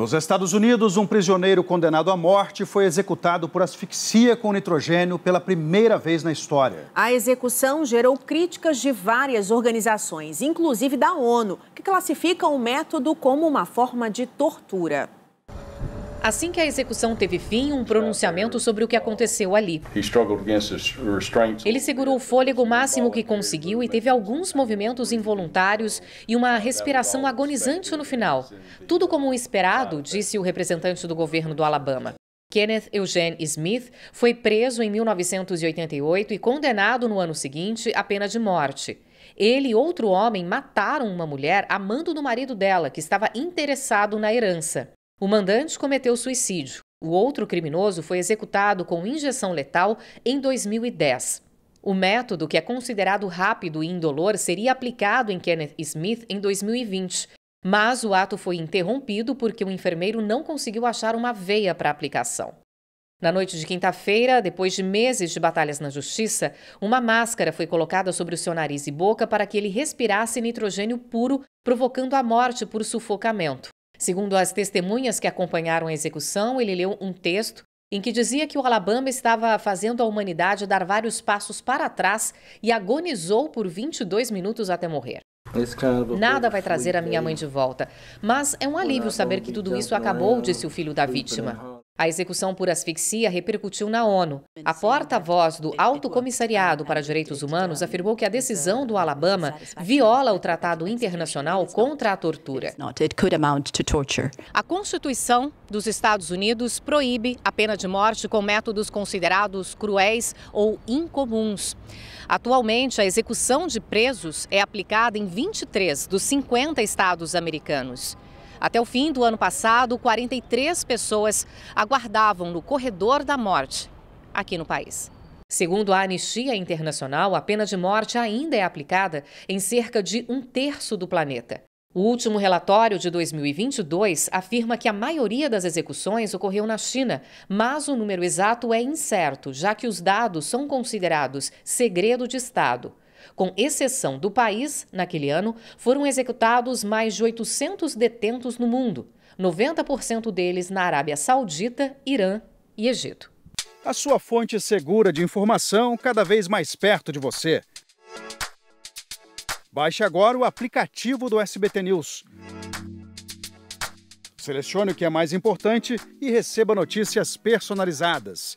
Nos Estados Unidos, um prisioneiro condenado à morte foi executado por asfixia com nitrogênio pela primeira vez na história. A execução gerou críticas de várias organizações, inclusive da ONU, que classificam o método como uma forma de tortura. Assim que a execução teve fim, um pronunciamento sobre o que aconteceu ali. Ele segurou o fôlego máximo que conseguiu e teve alguns movimentos involuntários e uma respiração agonizante no final. Tudo como o esperado, disse o representante do governo do Alabama. Kenneth Eugene Smith foi preso em 1988 e condenado no ano seguinte à pena de morte. Ele e outro homem mataram uma mulher amando do marido dela, que estava interessado na herança. O mandante cometeu suicídio. O outro criminoso foi executado com injeção letal em 2010. O método, que é considerado rápido e indolor, seria aplicado em Kenneth Smith em 2020, mas o ato foi interrompido porque o enfermeiro não conseguiu achar uma veia para aplicação. Na noite de quinta-feira, depois de meses de batalhas na justiça, uma máscara foi colocada sobre o seu nariz e boca para que ele respirasse nitrogênio puro, provocando a morte por sufocamento. Segundo as testemunhas que acompanharam a execução, ele leu um texto em que dizia que o Alabama estava fazendo a humanidade dar vários passos para trás e agonizou por 22 minutos até morrer. Nada vai trazer a minha mãe de volta, mas é um alívio saber que tudo isso é, é acabou, disse o filho da vítima. A execução por asfixia repercutiu na ONU. A né? porta-voz do Alto Comissariado para Direitos Humanos afirmou que a decisão né? do Alabama viola o Tratado Internacional né? contra a Tortura. A Constituição dos Estados Unidos proíbe a pena de morte com métodos considerados cruéis ou incomuns. Atualmente, a execução de presos é aplicada em 23 dos 50 estados americanos. Até o fim do ano passado, 43 pessoas aguardavam no corredor da morte aqui no país. Segundo a Anistia Internacional, a pena de morte ainda é aplicada em cerca de um terço do planeta. O último relatório de 2022 afirma que a maioria das execuções ocorreu na China, mas o número exato é incerto, já que os dados são considerados segredo de Estado. Com exceção do país, naquele ano, foram executados mais de 800 detentos no mundo, 90% deles na Arábia Saudita, Irã e Egito. A sua fonte segura de informação cada vez mais perto de você. Baixe agora o aplicativo do SBT News. Selecione o que é mais importante e receba notícias personalizadas